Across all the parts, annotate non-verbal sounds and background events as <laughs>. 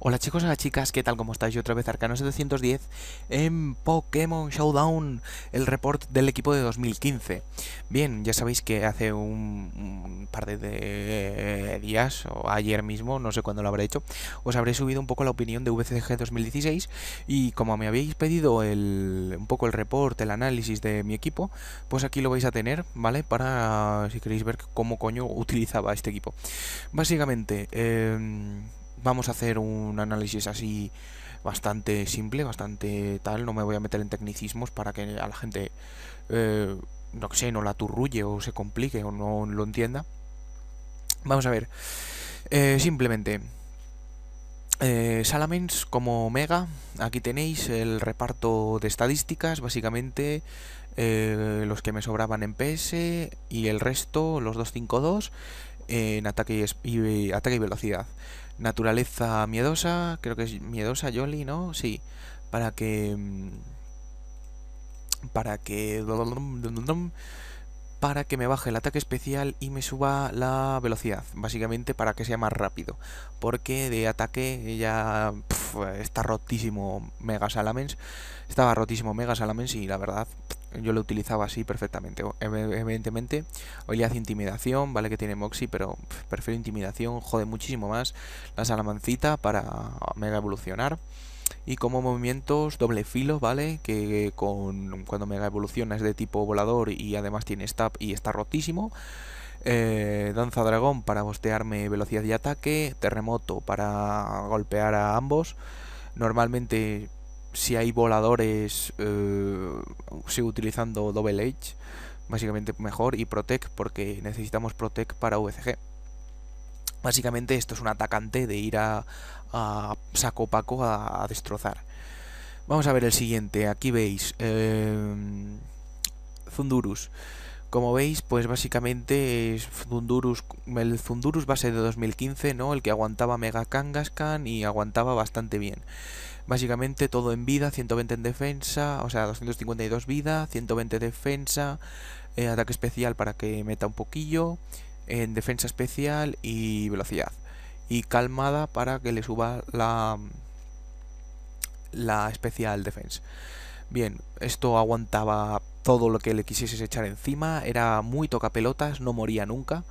Hola chicos, hola chicas, ¿qué tal? ¿Cómo estáis? Yo otra vez Arcano710 en Pokémon Showdown, el report del equipo de 2015. Bien, ya sabéis que hace un, par de, eh, días, o ayer mismo, no sé cuándo lo habré hecho, os habré subido un poco la opinión de VCG 2016 y como me habéis pedido el, un poco el report, el análisis de mi equipo, pues aquí lo vais a tener, ¿vale? Para si queréis ver cómo coño utilizaba este equipo. Básicamente, eh vamos a hacer un análisis así bastante simple, bastante tal. No me voy a meter en tecnicismos para que a la gente, eh, no sé, no la turrulle o se complique o no lo entienda. Vamos a ver. Eh, simplemente, eh, Salamence como Omega, aquí tenéis el reparto de estadísticas, básicamente los que me sobraban en PS y el resto, los 252, en ataque y, ataque y velocidad. Naturaleza miedosa, creo que es miedosa Jolly, ¿no? Sí, para que... Mm, para que... Para que me baje el ataque especial y me suba la velocidad. Básicamente para que sea más rápido. Porque de ataque ya está rotísimo Mega Salamence. Estaba rotísimo Mega Salamence y la verdad yo lo utilizaba así perfectamente. Em, evidentemente, hoy le hace intimidación, vale que tiene Moxie, pero prefiero intimidación, jode muchísimo más la salamancita para mega evolucionar. Y como movimientos doble filo, ¿vale? Que con cuando mega evoluciona es de tipo volador y además tiene stab y está rotísimo. Eh, danza dragón para bostearme velocidad y ataque. Terremoto para golpear a ambos. Normalmente si hay voladores, eh, sigo utilizando Double Edge, básicamente mejor, y Protect, porque necesitamos Protect para VCG. Básicamente esto es un atacante de ir a, saco paco a, destrozar. Vamos a ver el siguiente, aquí veis eh, Zundurus. Como veis, pues básicamente es Zundurus, el Zundurus base de 2015, ¿no? El que aguantaba Mega Kangaskhan y aguantaba bastante bien. Básicamente todo en vida, 120 en defensa, o sea, 252 vida, 120 defensa, eh, ataque especial para que meta un poquillo, en defensa especial y velocidad. Y calmada para que le suba la, la especial defense. Bien, esto aguantaba todo lo que le quisieses echar encima, era muy tocapelotas, no moría nunca,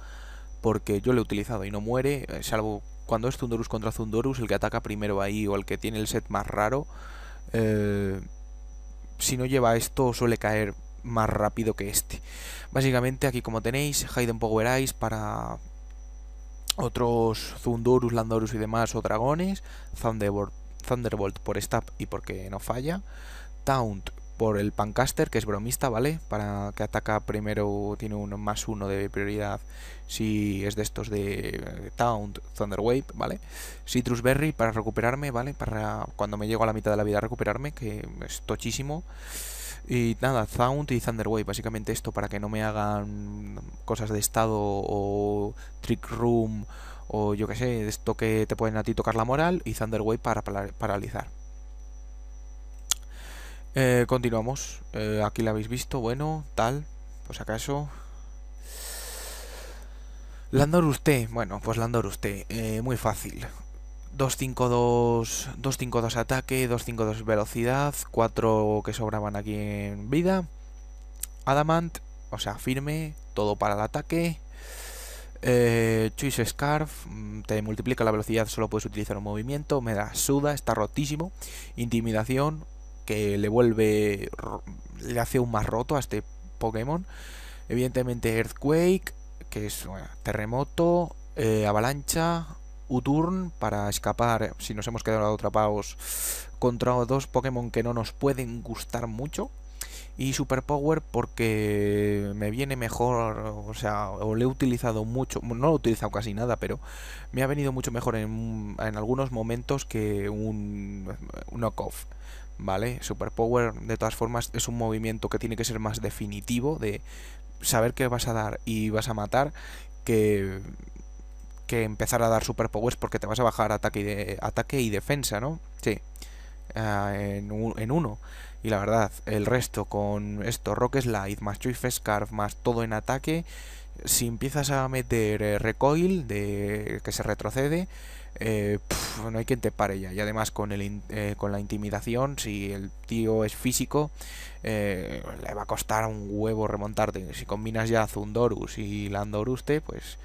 porque yo lo he utilizado y no muere, eh, salvo cuando es Zundurus contra Zundorus, el que ataca primero ahí o el que tiene el set más raro, eh, si no lleva esto suele caer más rápido que este. Básicamente aquí como tenéis, Hayden Power Eyes para otros Zundurus, Landorus y demás o dragones, Thunderbolt por stab y porque no falla, Taunt por el Pancaster, que es bromista, ¿vale? Para que ataca primero tiene un más uno de prioridad si es de estos de eh, Taunt, wave ¿vale? Citrus Berry para recuperarme, ¿vale? Para cuando me llego a la mitad de la vida recuperarme, que es tochísimo. Y nada, Taunt y thunder wave básicamente esto para que no me hagan cosas de estado o Trick Room o yo que sé, esto que te pueden a ti tocar la moral y thunder wave para paralizar. Eh, continuamos. Eh, aquí la habéis visto, bueno, tal, pues acaso. Landor usted, bueno, pues Landor usted, eh, muy fácil. 252, 252 ataque, 252 velocidad, 4 que sobraban aquí en vida. Adamant, o sea, firme, todo para el ataque. Choice Scarf mm, te multiplica la velocidad, solo puedes utilizar un movimiento. Me da suda, está rotísimo. Intimidación, que le vuelve, le hace un más roto a este Pokémon. Evidentemente Earthquake, que es terremoto, eh, avalancha, U-Turn para escapar si nos hemos quedado atrapados contra dos Pokémon que no nos pueden gustar mucho. Y Super Power porque me viene mejor, o sea, o le he utilizado mucho, no lo he utilizado casi nada, pero me ha venido mucho mejor en, algunos momentos que un, Knock Off ¿vale? Superpower, de todas formas, es un movimiento que tiene que ser más definitivo, de saber qué vas a dar y vas a matar, que, que empezar a dar superpowers porque te vas a bajar ataque y, de, ataque y defensa, ¿no? Sí. Ah, en, uno. Y la verdad, el resto con esto, Rock Slide, más choice Scarf, más todo en ataque. Si empiezas a meter eh, recoil, de que se retrocede, eh, no hay quien te pare ya. Y además con, el, eh, con la intimidación, si el tío es físico, eh, le va a costar un huevo remontarte. Si combinas ya Zundorus y Landoruste, pues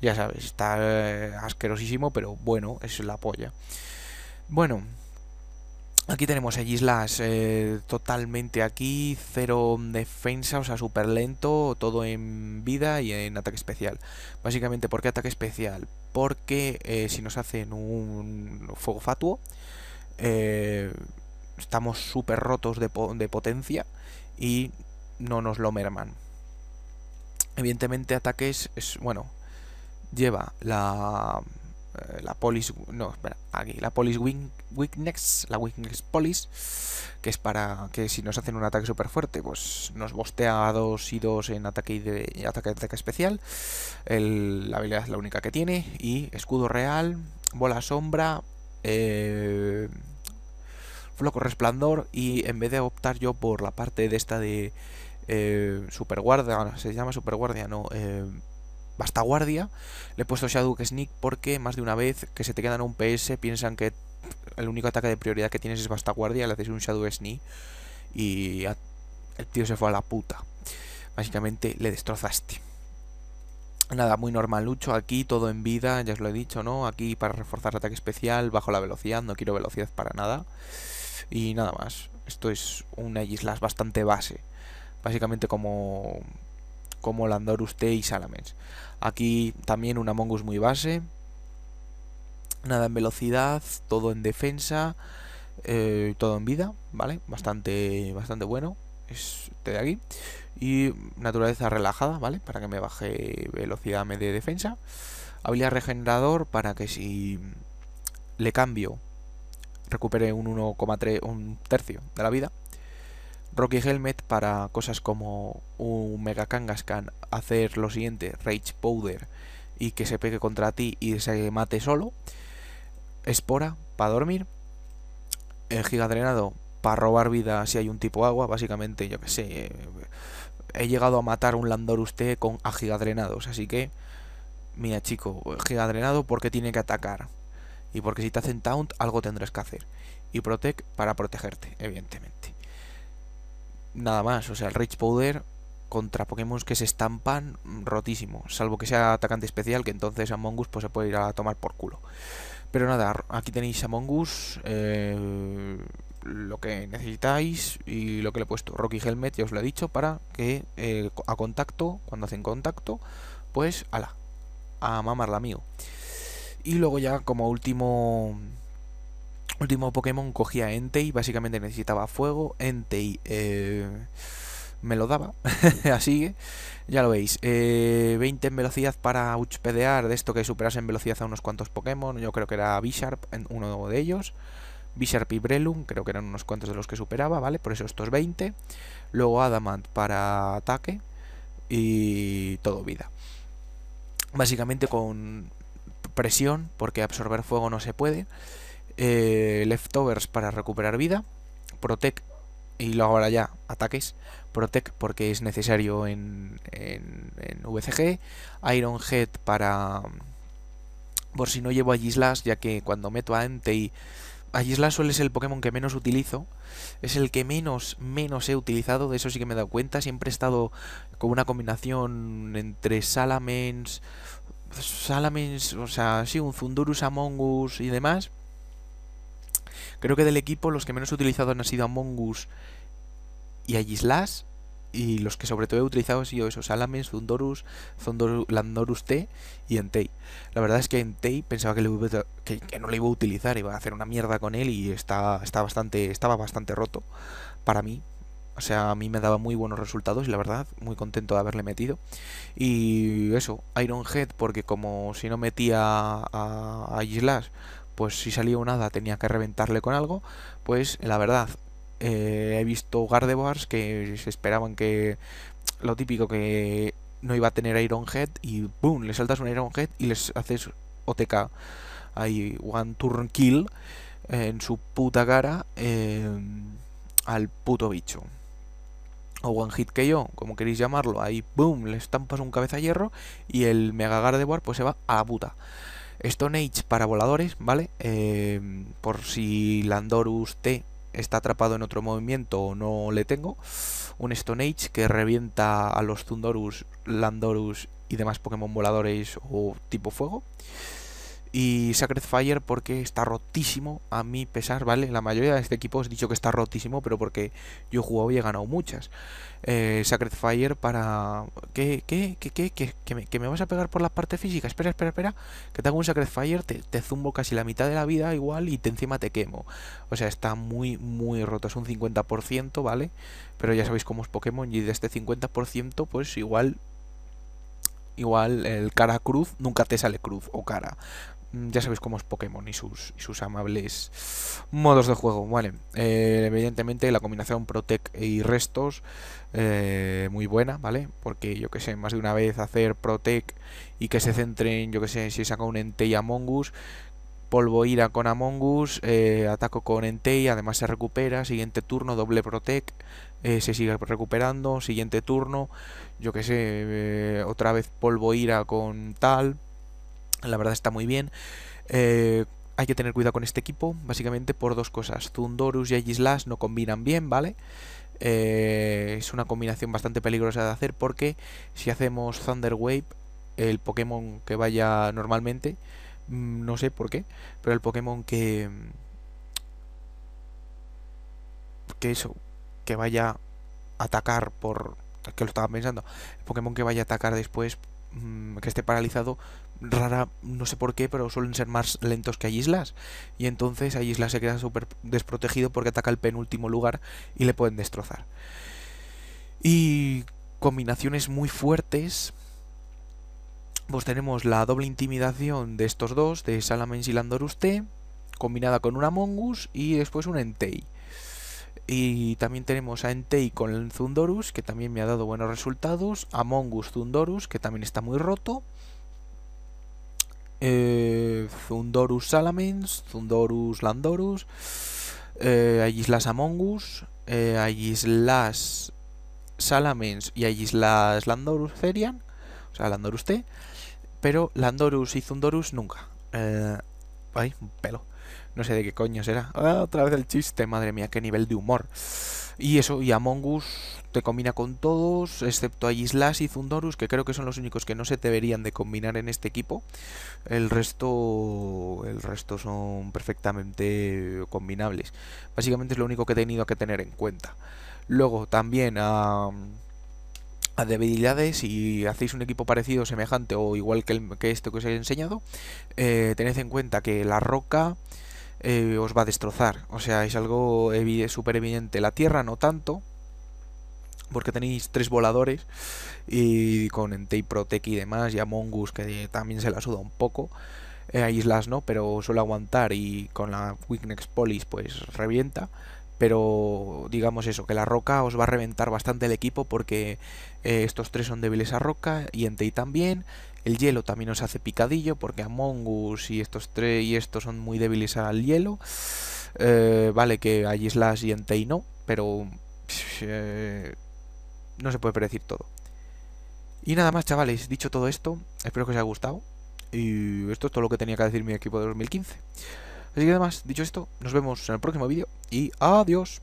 ya sabes, está asquerosísimo, pero bueno, es la polla. Bueno, Aquí tenemos a Gislas eh, totalmente aquí, cero defensa, o sea, súper lento, todo en vida y en ataque especial. Básicamente, ¿por qué ataque especial? Porque eh, si nos hacen un fuego fatuo, eh, estamos súper rotos de, de potencia y no nos lo merman. Evidentemente, ataques es, bueno, lleva la eh, la polis no, espera, aquí, la Polish Weakness, la Weakness polis que es para que si nos hacen un ataque súper fuerte, pues nos bostea a 2 y 2 en ataque y de, ataque, especial, la habilidad es la única que tiene, y escudo real, bola sombra, eh, floco resplandor, y en vez de optar yo por la parte de esta de eh, superguardia, se llama super guardia, no, eh, Bastaguardia. Le he puesto Shadow Sneak porque más de una vez que se te quedan un PS piensan que el único ataque de prioridad que tienes es Bastaguardia, le haces un Shadow Sneak y el tío se fue a la puta. Básicamente le destrozaste. Nada, muy normal lucho aquí, todo en vida, ya os lo he dicho, ¿no? Aquí para reforzar ataque especial, bajo la velocidad, no quiero velocidad para nada. Y nada más. Esto es una islas bastante base. Básicamente como como Landorus T y Salamence. Aquí también una Us muy base. Nada en velocidad, todo en defensa, eh, todo en vida, ¿vale? Bastante, bastante bueno este de aquí. Y naturaleza relajada, ¿vale? Para que me baje velocidad Me de defensa. Habilidad regenerador para que si le cambio recupere un 1,3 un tercio de la vida Rocky Helmet para cosas como un Mega Kangaskhan, hacer lo siguiente, Rage Powder y que se pegue contra ti y se mate solo. Espora para dormir. El Gigadrenado para robar vida si hay un tipo agua, básicamente, yo que sé. Eh, he llegado a matar un Landorus T con a Gigadrenados, así que mira chico, Gigadrenado porque tiene que atacar. Y porque si te hacen taunt, algo tendrás que hacer. Y Protect para protegerte, evidentemente nada más. O sea, el Rage Powder contra Pokémon que se estampan rotísimo. Salvo que sea atacante especial, que entonces a Us pues, se puede ir a tomar por culo. Pero nada, aquí tenéis a Mongus. Eh, lo que necesitáis y lo que le he puesto. Rocky Helmet, ya os lo he dicho, para que eh, a contacto, cuando hacen contacto, pues ala, a mamarla mío. Y luego ya como último Último Pokémon cogía Entei, básicamente necesitaba fuego. Entei eh, me lo daba, <laughs> así que ya lo veis. 20 eh, en velocidad para Uchpedear, de esto que superase en velocidad a unos cuantos Pokémon. Yo creo que era Bisharp, uno de ellos. Bisharp y Brelum, creo que eran unos cuantos de los que superaba, ¿vale? Por eso estos 20. Luego Adamant para ataque y todo vida. Básicamente con presión, porque absorber fuego no se puede. Eh, leftovers para recuperar vida, protect, y lo ahora ya, ataques, protect porque es necesario en, en, VCG, Iron Head para... por si no llevo a Gislas, ya que cuando meto a Entei... A suele ser el Pokémon que menos utilizo, es el que menos, menos he utilizado, de eso sí que me he dado cuenta, siempre he estado con una combinación entre Salamence, Salamence, o sea, sí, un Zundurus Among Us y demás, Creo que del equipo los que menos he utilizado han sido a Mongus y Gislas. Y los que sobre todo he utilizado han sido esos Alamens, Zundorus, Landorus T y Entei. La verdad es que Entei pensaba que, no le iba a utilizar, iba a hacer una mierda con él y está, está bastante, estaba bastante roto para mí. O sea, a mí me daba muy buenos resultados y la verdad, muy contento de haberle metido. Y eso, Iron Head porque como si no metía a, a pues si salía un tenía que reventarle con algo, pues la verdad, eh, he visto Gardevoirs que se esperaban que lo típico que no iba a tener Iron Head y ¡boom! Le saltas un Iron Head y les haces OTK. Ahí, One Turn Kill en su puta cara eh, al puto bicho. O One Hit que yo, como queréis llamarlo. Ahí, ¡boom! Le estampas un cabeza hierro y el Mega Gardevoir pues se va a la puta. Stone Age para voladores, ¿vale? Eh, por si Landorus T está atrapado en otro movimiento o no le tengo. Un Stone Age que revienta a los Thundorus, Landorus y demás Pokémon voladores o tipo fuego. Y Sacred Fire porque está rotísimo, a mi pesar, ¿vale? La mayoría de este equipo he dicho que está rotísimo, pero porque yo he jugado y he ganado muchas. Eh, Sacred Fire para... ¿Qué, qué, qué, qué, que, me, que me, vas a pegar por la parte física? Espera, espera, espera. Que tengo un Sacred Fire, te, te, zumbo casi la mitad de la vida igual y te encima te quemo. O sea, está muy, muy roto. Es un 50%, ¿vale? Pero ya sabéis cómo es Pokémon y de este 50% pues igual igual el cara cruz nunca te sale cruz o cara. Mm, ya sabéis cómo es Pokémon y sus, sus amables modos de juego. Vale, eh, evidentemente la combinación Protec y restos eh, muy buena, ¿vale? Porque yo que sé, más de una vez hacer Protec y que se centren, yo que sé, si saca un Entei Mongus Polvo Ira con Amongus, eh, ataco con Entei, además se recupera, siguiente turno, doble Protec, eh, se sigue recuperando, siguiente turno, yo que sé, otra vez Polvo Ira con tal, la verdad está muy bien. Eh, hay que tener cuidado con este equipo, básicamente por dos cosas. Zundorus y Aegislash no combinan bien, ¿vale? Eh, es una combinación bastante peligrosa de hacer porque si hacemos Thunder Wave, el Pokémon que vaya normalmente, mm, no sé por qué, pero el Pokémon que... Mm, que eso, que vaya a atacar por... Que lo estaba pensando. El Pokémon que vaya a atacar después mm, que esté paralizado, rara, no sé por qué, pero suelen ser más lentos que hay islas. Y entonces hay islas se queda súper desprotegido porque ataca el penúltimo lugar y le pueden destrozar. Y combinaciones muy fuertes. Pues tenemos la doble intimidación de estos dos, de Salamence y Landoruste, combinada con una Mongus y después un Entei. Y también tenemos a Entei con Zundorus, que también me ha dado buenos resultados. A Mongus Zundorus, que también está muy roto. Eh, Zundorus Salamence, Zundorus Landorus. Eh, islas a Amongus, eh, islas Salamence y islas Landorus Ferian. O sea, Landorus T. Pero Landorus y Zundorus nunca. Eh, ay, un pelo. No sé de qué coño será. Ah, otra vez el chiste, madre mía, qué nivel de humor. Y eso, y a Mongus te combina con todos, excepto a Islas y Zundorus, que creo que son los únicos que no se deberían de combinar en este equipo. El resto, el resto son perfectamente combinables. Básicamente es lo único que he tenido que tener en cuenta. Luego también a... Ah, a debilidades si hacéis un equipo parecido, semejante o igual que, esto que os he enseñado, eh, tened en cuenta que la roca, eh, os va a destrozar. O sea, es algo súper evidente. La Tierra no tanto, porque tenéis tres voladores y con Entei Protec y demás, y Amongus que también se la suda un poco. Eh, a Islas no, pero suele aguantar y con la Weakness Polis pues revienta. Pero digamos eso, que la roca os va a reventar bastante el equipo porque eh, estos tres son débiles a roca y Entei también. El hielo también nos hace picadillo porque Among Us y estos tres y estos son muy débiles al hielo. Eh, vale, que hay islas y no, pero eh, no se puede predecir todo. Y nada más, chavales, dicho todo esto, espero que os haya gustado. Y esto es todo lo que tenía que decir mi equipo de 2015. Así que además, dicho esto, nos vemos en el próximo vídeo y adiós.